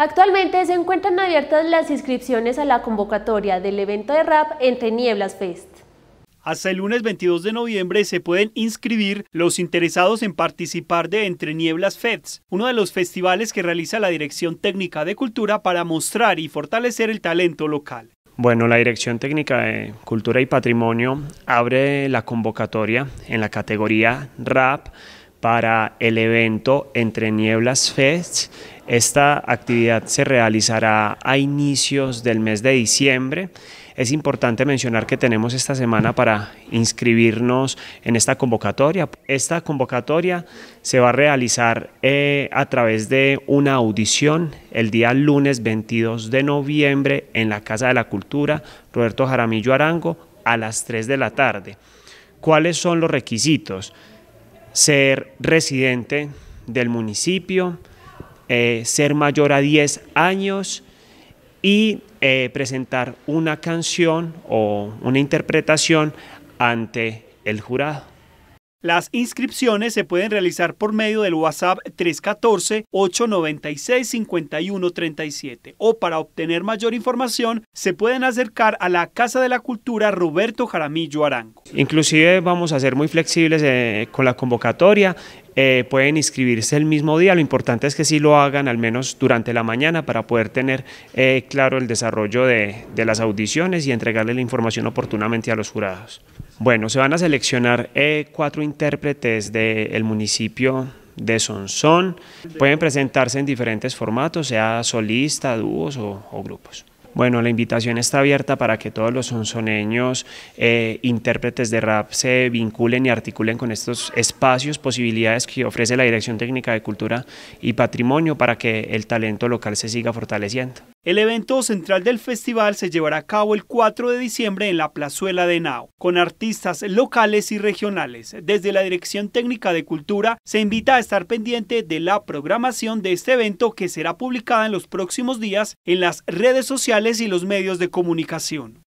Actualmente se encuentran abiertas las inscripciones a la convocatoria del evento de rap Entre Nieblas Fest. Hasta el lunes 22 de noviembre se pueden inscribir los interesados en participar de Entre Nieblas Fest, uno de los festivales que realiza la Dirección Técnica de Cultura para mostrar y fortalecer el talento local. Bueno, la Dirección Técnica de Cultura y Patrimonio abre la convocatoria en la categoría RAP para el evento Entre Nieblas Fest. Esta actividad se realizará a inicios del mes de diciembre. Es importante mencionar que tenemos esta semana para inscribirnos en esta convocatoria. Esta convocatoria se va a realizar eh, a través de una audición el día lunes 22 de noviembre en la Casa de la Cultura Roberto Jaramillo Arango a las 3 de la tarde. ¿Cuáles son los requisitos? ser residente del municipio, eh, ser mayor a 10 años y eh, presentar una canción o una interpretación ante el jurado. Las inscripciones se pueden realizar por medio del WhatsApp 314-896-5137 o para obtener mayor información se pueden acercar a la Casa de la Cultura Roberto Jaramillo Arango. Inclusive vamos a ser muy flexibles eh, con la convocatoria, eh, pueden inscribirse el mismo día, lo importante es que sí lo hagan al menos durante la mañana para poder tener eh, claro el desarrollo de las audiciones y entregarle la información oportunamente a los jurados. Bueno, se van a seleccionar eh, cuatro intérpretes del municipio de Sonsón. Pueden presentarse en diferentes formatos, sea solista, dúos o, grupos. Bueno, la invitación está abierta para que todos los sonsoneños, eh, intérpretes de rap, se vinculen y articulen con estos espacios, posibilidades que ofrece la Dirección Técnica de Cultura y Patrimonio para que el talento local se siga fortaleciendo. El evento central del festival se llevará a cabo el 4 de diciembre en la Plazuela de Nao, con artistas locales y regionales. Desde la Dirección Técnica de Cultura se invita a estar pendiente de la programación de este evento que será publicada en los próximos días en las redes sociales y los medios de comunicación.